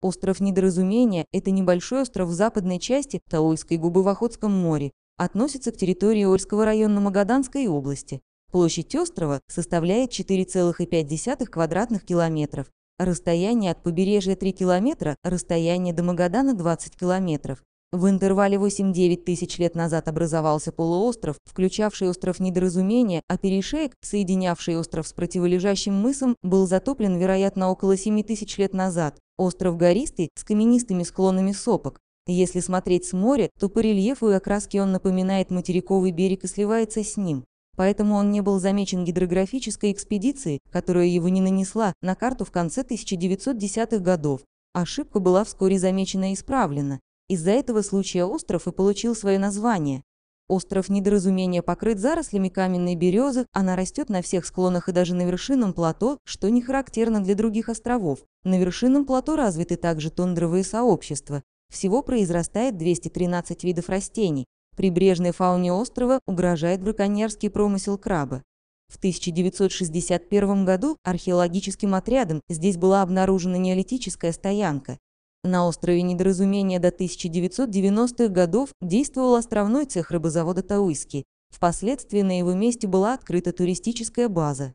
Остров Недоразумения – это небольшой остров в западной части Талойской губы в Охотском море, относится к территории Ольского района Магаданской области. Площадь острова составляет 4,5 квадратных километров. Расстояние от побережья 3 километра, расстояние до Магадана 20 километров. В интервале 8-9 тысяч лет назад образовался полуостров, включавший остров Недоразумения, а перешеек, соединявший остров с противолежащим мысом, был затоплен, вероятно, около 7 тысяч лет назад. Остров гористый, с каменистыми склонами сопок. Если смотреть с моря, то по рельефу и окраске он напоминает материковый берег и сливается с ним поэтому он не был замечен гидрографической экспедицией, которая его не нанесла на карту в конце 1910-х годов. Ошибка была вскоре замечена и исправлена. Из-за этого случая остров и получил свое название. Остров недоразумения покрыт зарослями каменной березы, она растет на всех склонах и даже на вершинном плато, что не характерно для других островов. На вершинном плато развиты также тундровые сообщества. Всего произрастает 213 видов растений. Прибрежной фауне острова угрожает браконьерский промысел краба. В 1961 году археологическим отрядом здесь была обнаружена неолитическая стоянка. На острове Недоразумения до 1990-х годов действовал островной цех рыбозавода «Тауиски». Впоследствии на его месте была открыта туристическая база.